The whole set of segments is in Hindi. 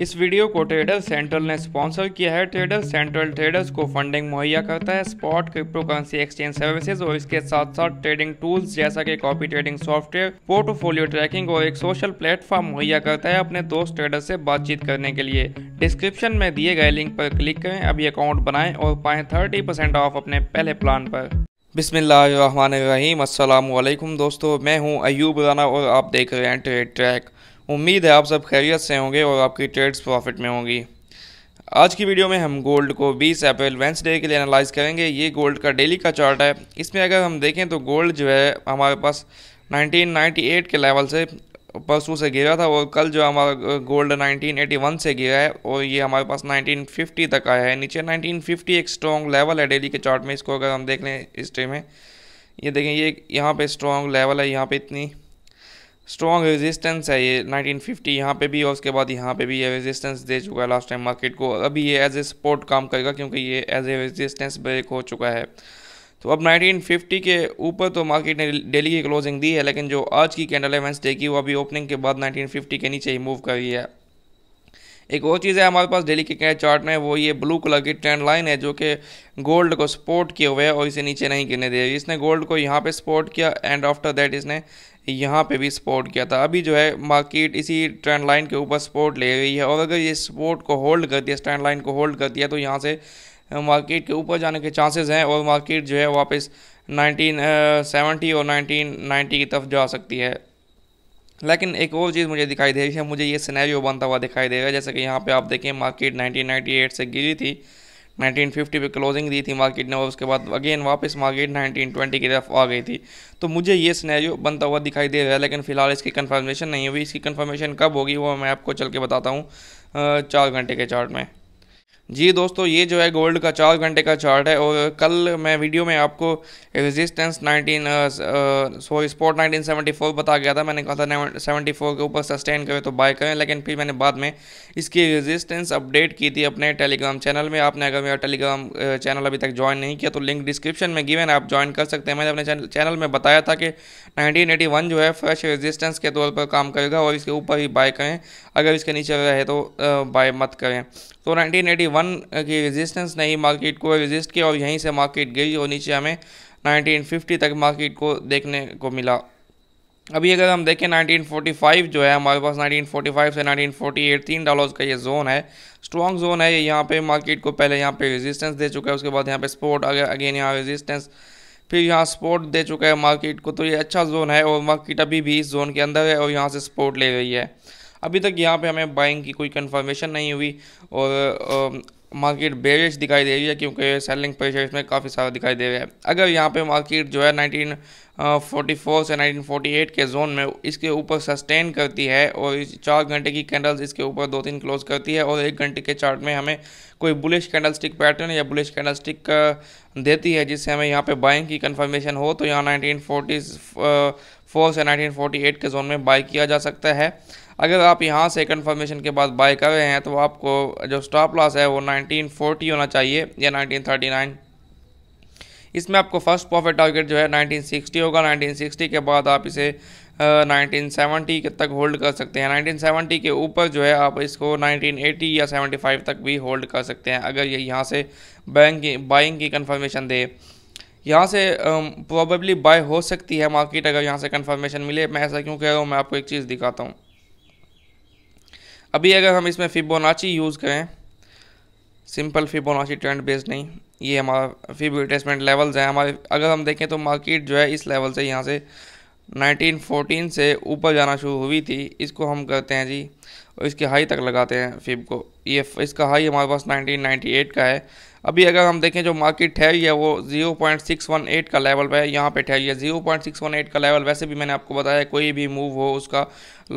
इस वीडियो को ट्रेडर सेंट्रल ने स्पॉन्सर किया है ट्रेडर सेंट्रल ट्रेडर्स को फंडिंग मुहैया करता है spot crypto currency exchange services और इसके साथ साथ ट्रेडिंग टूल्स जैसा कि copy trading software portfolio tracking और एक सोशल प्लेटफॉर्म मुहैया करता है अपने दोस्त ट्रेडर से बातचीत करने के लिए डिस्क्रिप्शन में दिए गए लिंक पर क्लिक करें अभी अकाउंट बनाएं और पाएं परसेंट ऑफ अपने पहले प्लान पर बिसमीम दोस्तों मैं हूं अयूब राना और आप देख रहे हैं ट्रेड ट्रैक उम्मीद है आप सब खैरियत से होंगे और आपकी ट्रेड्स प्रॉफिट में होंगी आज की वीडियो में हम गोल्ड को 20 अप्रैल वेंसडे के लिए एनालाइज करेंगे ये गोल्ड का डेली का चार्ट है इसमें अगर हम देखें तो गोल्ड जो है हमारे पास 1998 के लेवल से परसों से गिरा था और कल जो हमारा गोल्ड 1981 से गिरा है और ये हमारे पास 1950 तक आया है नीचे 1950 एक स्ट्रॉन्ग लेवल है डेली के चार्ट में इसको अगर हम देख लें इस में ये देखें ये यहाँ पर स्ट्रॉन्ग लेवल है यहाँ पर इतनी स्ट्रॉन्ग रेजिस्टेंस है ये 1950 यहाँ पे भी और उसके बाद यहाँ पे भी ये रेजिस्टेंस दे चुका है लास्ट टाइम मार्केट को अभी ये एज ए सपोर्ट काम करेगा क्योंकि ये एज ए रेजिस्टेंस ब्रेक हो चुका है तो अब 1950 के ऊपर तो मार्केट ने डेली की क्लोजिंग दी है लेकिन जो आज की कैंडल है वेंसडे की वो अभी ओपनिंग के बाद 1950 के नीचे ही मूव कर रही है एक और चीज़ है हमारे पास डेली के चार्ट में वो ये ब्लू कलर की ट्रेंड लाइन है जो कि गोल्ड को सपोर्ट किए हुए है और इसे नीचे नहीं गिरने दे रही इसने गोल्ड को यहाँ पे सपोर्ट किया एंड आफ्टर दैट इसने यहाँ पे भी सपोर्ट किया था अभी जो है मार्केट इसी ट्रेंड लाइन के ऊपर सपोर्ट ले गई है और अगर ये सपोर्ट को होल्ड कर दिया ट्रेंड लाइन को होल्ड कर दिया तो यहाँ से मार्केट के ऊपर जाने के चांसेस हैं और मार्केट जो है वापस 1970 और 1990 की तरफ जा सकती है लेकिन एक और चीज़ मुझे दिखाई दे रही है मुझे ये सिनेरियो बनता हुआ दिखाई देगा जैसे कि यहाँ पे आप देखें मार्केट नाइनटीन से गिरी थी 1950 पे क्लोजिंग दी थी मार्केट ने और उसके बाद अगेन वापस मार्केट 1920 की तरफ आ गई थी तो मुझे ये स्नैरियो बनता हुआ दिखाई दे रहा है लेकिन फिलहाल इसकी कन्फर्मेशन नहीं हुई इसकी कन्फर्मेशन कब होगी वो मैं आपको चल के बताता हूँ चार घंटे के चार्ट में जी दोस्तों ये जो है गोल्ड का चार घंटे का चार्ट है और कल मैं वीडियो में आपको रेजिस्टेंस 19 सॉरी स्पॉट 1974 बता गया था मैंने कहा था 74 के ऊपर सस्टेन करें तो बाय करें लेकिन फिर मैंने बाद में इसकी रेजिस्टेंस अपडेट की थी अपने टेलीग्राम चैनल में आपने अगर मेरा टेलीग्राम चैनल अभी तक ज्वाइन नहीं किया तो लिंक डिस्क्रिप्शन में गिवेन आप ज्वाइन कर सकते हैं मैंने अपने चैनल में बताया था कि नाइनटीन जो है फ्रेश रेजिस्टेंस के तौर पर काम करेगा और इसके ऊपर ही बाय करें अगर इसके नीचे रहे तो बाय मत करें तो नाइनटीन वन की रेजिस्टेंस नहीं मार्केट को रेजिस्ट किया और यहीं से मार्केट गई और नीचे हमें 1950 तक मार्केट को देखने को मिला अभी अगर हम देखें 1945 जो है हमारे पास 1945 से 1948 तीन डॉलर्स का ये जोन है स्ट्रॉन्ग जोन है ये यहाँ पे मार्केट को पहले यहाँ पे रेजिस्टेंस दे चुका है उसके बाद यहाँ पे स्पोर्ट अगर अगेन यहाँ रेजिस्टेंस फिर यहाँ सपोर्ट दे चुका है मार्केट को तो ये अच्छा जोन है और मार्केट अभी भी इस जोन के अंदर है और यहाँ से सपोर्ट ले रही है अभी तक यहाँ पे हमें बाइंग की कोई कंफर्मेशन नहीं हुई और मार्केट बेरिश दिखाई दे रही है क्योंकि सेलिंग प्रेशर इसमें काफ़ी सारा दिखाई दे रहा है अगर यहाँ पे मार्केट जो है 1944 से 1948 के जोन में इसके ऊपर सस्टेन करती है और चार घंटे की कैंडल्स इसके ऊपर दो तीन क्लोज करती है और एक घंटे के चार्ट में हमें कोई बुलिश कैंडल स्टिक पैटर्न या बुलिश कैंडल स्टिक देती है जिससे हमें यहाँ पर बाइंग की कन्फर्मेशन हो तो यहाँ नाइनटीन फोर से नाइनटीन के जोन में बाई किया जा सकता है अगर आप यहाँ से कन्फर्मेशन के बाद बाय कर रहे हैं तो आपको जो स्टॉप लॉस है वो 1940 होना चाहिए या 1939 इसमें आपको फर्स्ट प्रॉफिट टारगेट जो है 1960 होगा 1960 के बाद आप इसे नाइनटीन सेवेंटी तक होल्ड कर सकते हैं नाइनटीन सेवेंटी के ऊपर जो है आप इसको नाइनटीन एटी या सेवेंटी फाइव तक भी होल्ड कर सकते हैं अगर ये यहाँ से बैंक बाइंग की कन्फर्मेशन दे यहाँ से प्रॉबेबली बाय हो सकती है मार्केट अगर यहाँ से कन्फर्मेशन मिले मैं ऐसा क्यों कह रहा हूँ मैं आपको एक चीज़ दिखाता हूँ अभी अगर हम इसमें फिबोनाची यूज़ करें सिंपल फिबोनाची ट्रेंड बेस्ड नहीं ये हमारा फिब रिटेसमेंट लेवल्स हैं हमारे अगर हम देखें तो मार्केट जो है इस लेवल से यहाँ से 1914 से ऊपर जाना शुरू हुई थी इसको हम करते हैं जी और इसके हाई तक लगाते हैं फिब को ये इसका हाई हमारे पास 1998 का है अभी अगर हम देखें जो मार्केट है वो 0.618 का लेवल है यहाँ पे ठहरी है 0.618 का लेवल वैसे भी मैंने आपको बताया कोई भी मूव हो उसका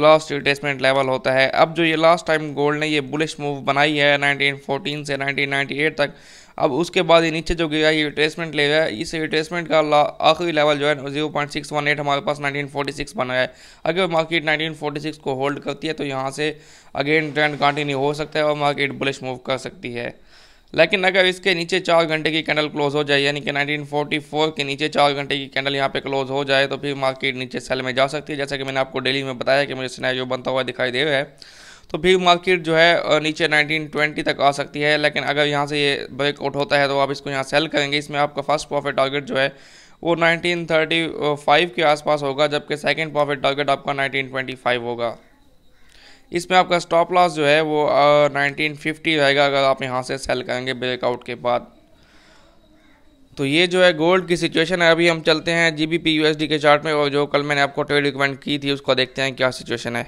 लास्ट रिटेसमेंट लेवल होता है अब जो ये लास्ट टाइम गोल्ड ने ये बुलिश मूव बनाई है 1914 से 1998 तक अब उसके बाद ये नीचे जो गया ये रिटेसमेंट ले गया इस रिटेसमेंट का आखिरी लेवल जो है zero point six one eight हमारे पास नाइनटीन फोटी सिक्स बना है अगर मार्केट नाइनटीन फोर्टी सिक्स को होल्ड करती है तो यहाँ से अगेन ट्रेंड कंटिन्यू हो सकता है और मार्केट बुलिश मूव कर सकती है लेकिन अगर इसके नीचे चार घंटे की कैंडल क्लोज हो जाए यानी कि 1944 के नीचे चार घंटे की कैंडल यहाँ पे क्लोज हो जाए तो फिर मार्केट नीचे सेल में जा सकती है जैसा कि मैंने आपको डेली में बताया कि मुझे जो बनता हुआ दिखाई दे रहा है तो फिर मार्केट जो है नीचे 1920 तक आ सकती है लेकिन अगर यहाँ से ये ब्रेकआउट होता है तो आप इसको यहाँ सेल करेंगे इसमें आपका फर्स्ट प्रॉफिट टारगेट जो है वो नाइनटीन के आसपास होगा जबकि सेकेंड प्रॉफिट टारगेट आपका नाइनटीन होगा इसमें आपका स्टॉप लॉस जो है वो नाइनटीन फिफ्टी रहेगा अगर आप यहाँ से सेल करेंगे ब्रेकआउट के बाद तो ये जो है गोल्ड की सिचुएशन है अभी हम चलते हैं G B P U S D के चार्ट में और जो कल मैंने आपको ट्रेड रिकमेंड की थी उसको देखते हैं क्या सिचुएशन है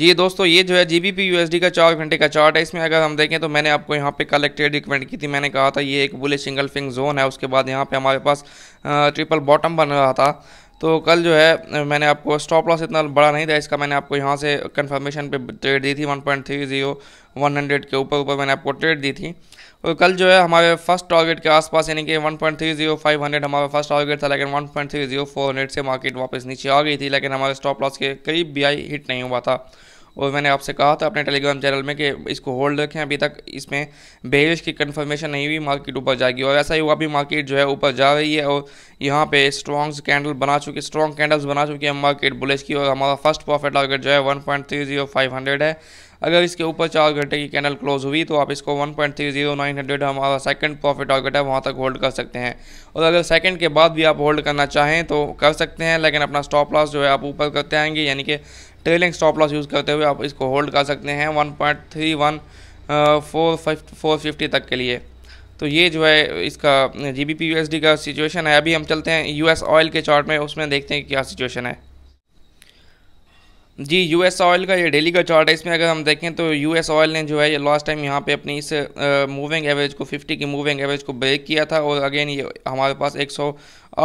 जी दोस्तों ये जो है G B P U S D का चार घंटे का चार्ट है इसमें अगर हम देखें तो मैंने आपको यहाँ पे कल एक ट्रेड रिकमेंड की थी मैंने कहा था ये एक बुलिश सिंगल फिंग जोन है उसके बाद यहाँ पे हमारे पास ट्रिपल बॉटम बन रहा था तो कल जो है मैंने आपको स्टॉप लॉस इतना बड़ा नहीं था इसका मैंने आपको यहाँ से कंफर्मेशन पे ट्रेड दी थी one point three zero one hundred के ऊपर ऊपर मैंने आपको ट्रेड दी थी और कल जो है हमारे फर्स्ट टारगेट के आसपास यानी कि one point three zero five hundred हमारा फर्स्ट टारगेट था लेकिन one point three zero four hundred से मार्केट वापस नीचे आ गई थी लेकिन हमारे स्टॉप लॉस के करीब भी आई हिट नहीं हुआ था और मैंने आपसे कहा था अपने टेलीग्राम चैनल में कि इसको होल्ड रखें अभी तक इसमें बेरिश की कन्फर्मेशन नहीं हुई मार्केट ऊपर जाएगी और ऐसा ही हुआ अभी मार्केट जो है ऊपर जा रही है और यहाँ पे स्ट्रॉन्ग कैंडल बना चुकी स्ट्रॉन्ग कैंडल्स बना चुकी है मार्केट बुलेश की और हमारा फर्स्ट प्रॉफिट टारगेट जो है one point three zero five hundred है अगर इसके ऊपर चार घंटे की कैंडल क्लोज हुई तो आप इसको 1.30900 हमारा सेकंड प्रॉफिट टारगेट है वहाँ तक होल्ड कर सकते हैं और अगर सेकंड के बाद भी आप होल्ड करना चाहें तो कर सकते हैं लेकिन अपना स्टॉप लॉस जो है आप ऊपर करते आएंगे यानी कि ट्रेलिंग स्टॉप लॉस यूज़ करते हुए आप इसको होल्ड कर सकते हैं one point three one four four fifty तक के लिए तो ये जो है इसका G B P U S D का सिचुएशन है अभी हम चलते हैं यू एस ऑयल के चार्ट में उसमें देखते हैं क्या सिचुएशन है जी यू एस ऑयल का ये डेली का चार्ट है इसमें अगर हम देखें तो यू एस ऑयल ने जो है ये लास्ट टाइम यहाँ पे अपनी इस मूविंग uh, एवरेज को 50 की मूविंग एवरेज को ब्रेक किया था और अगेन ये हमारे पास एक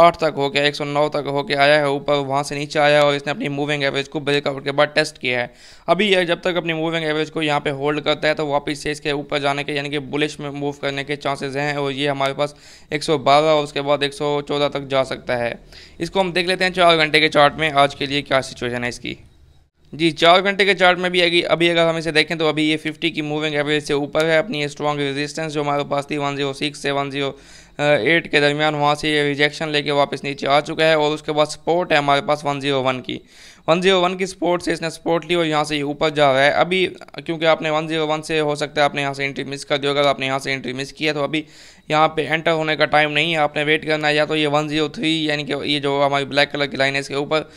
आठ तक हो गया एक सौ नौ तक होके आया है ऊपर वहाँ से नीचे आया है और इसने अपनी मूविंग एवरेज को ब्रेकआउट के बाद टेस्ट किया है अभी यह जब तक अपनी मूविंग एवरेज को यहाँ पे होल्ड करता है तो वापस से इसके ऊपर जाने के यानी कि बुलिश में मूव करने के चांसेस हैं और ये हमारे पास 112 और उसके बाद 114 तक जा सकता है इसको हम देख लेते हैं चार घंटे के चार्ट में आज के लिए क्या सिचुएशन है इसकी जी चार घंटे के चार्ट में भी आएगी अभी अगर हम इसे देखें तो अभी ये 50 की मूविंग एवरेज से ऊपर है अपनी स्ट्रॉन्ग रेजिस्टेंस जो हमारे पास थी वन जीरो सिक्स से वन जीरो एट के दरमियान वहाँ से ये रिजेक्शन लेके वापस नीचे आ चुका है और उसके बाद सपोर्ट है हमारे पास वन जीरो वन की वन जीरो वन की स्पोर्ट से इसने स्पोर्ट ली और यहाँ से ये ऊपर जा रहा है अभी क्योंकि आपने वन जीरो वन से हो सकता है आपने यहाँ से एंट्री मिस कर दिया अगर आपने यहाँ से एंट्री मिस किया तो अभी यहाँ पे एंटर होने का टाइम नहीं है आपने वेट करना है या तो ये वन जीरो थ्री यानी कि ये जो हमारी ब्लैक कलर की लाइन है इसके ऊपर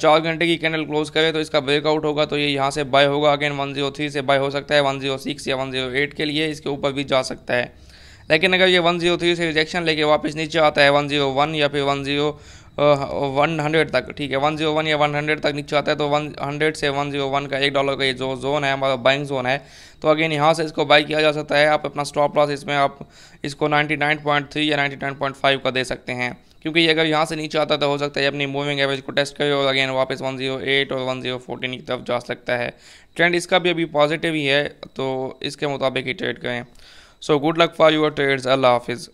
चार घंटे की कैंडल क्लोज करे तो इसका ब्रेकआउट होगा तो ये यहाँ से बाय होगा अगेन वन जीरो थ्री से बाय हो सकता है वन जीरो सिक्स या वन जीरो एट के लिए इसके ऊपर भी जा सकता है लेकिन अगर ये वन जीरो थ्री से रिजेक्शन लेके वापस नीचे आता है वन जीरो वन या फिर वन जीरो वन हंड्रेड तक ठीक है वन जीरो वन या वन हंड्रेड तक नीचे आता है तो वन हंड्रेड से वन जीरो वन का एक डॉलर का ये जो जोन है हमारा बाइंग जोन है तो अगेन यहाँ से इसको बाई किया जा सकता है आप अपना स्टॉप लॉस इसमें आप इसको नाइन्टी नाइन पॉइंट थ्री या नाइन्टी नाइन पॉइंट फाइव का दे सकते हैं क्योंकि ये अगर यहाँ से नीचे आता है तो हो सकता है अपनी मूविंग एवरेज को टेस्ट करें और अगेन वापस वन जीरो एट और वन जीरो फोर्टीन की तरफ जा सकता है ट्रेंड इसका भी अभी पॉजिटिव ही है तो इसके मुताबिक ही ट्रेड करें so good luck for your trades अल्लाह हाफिज़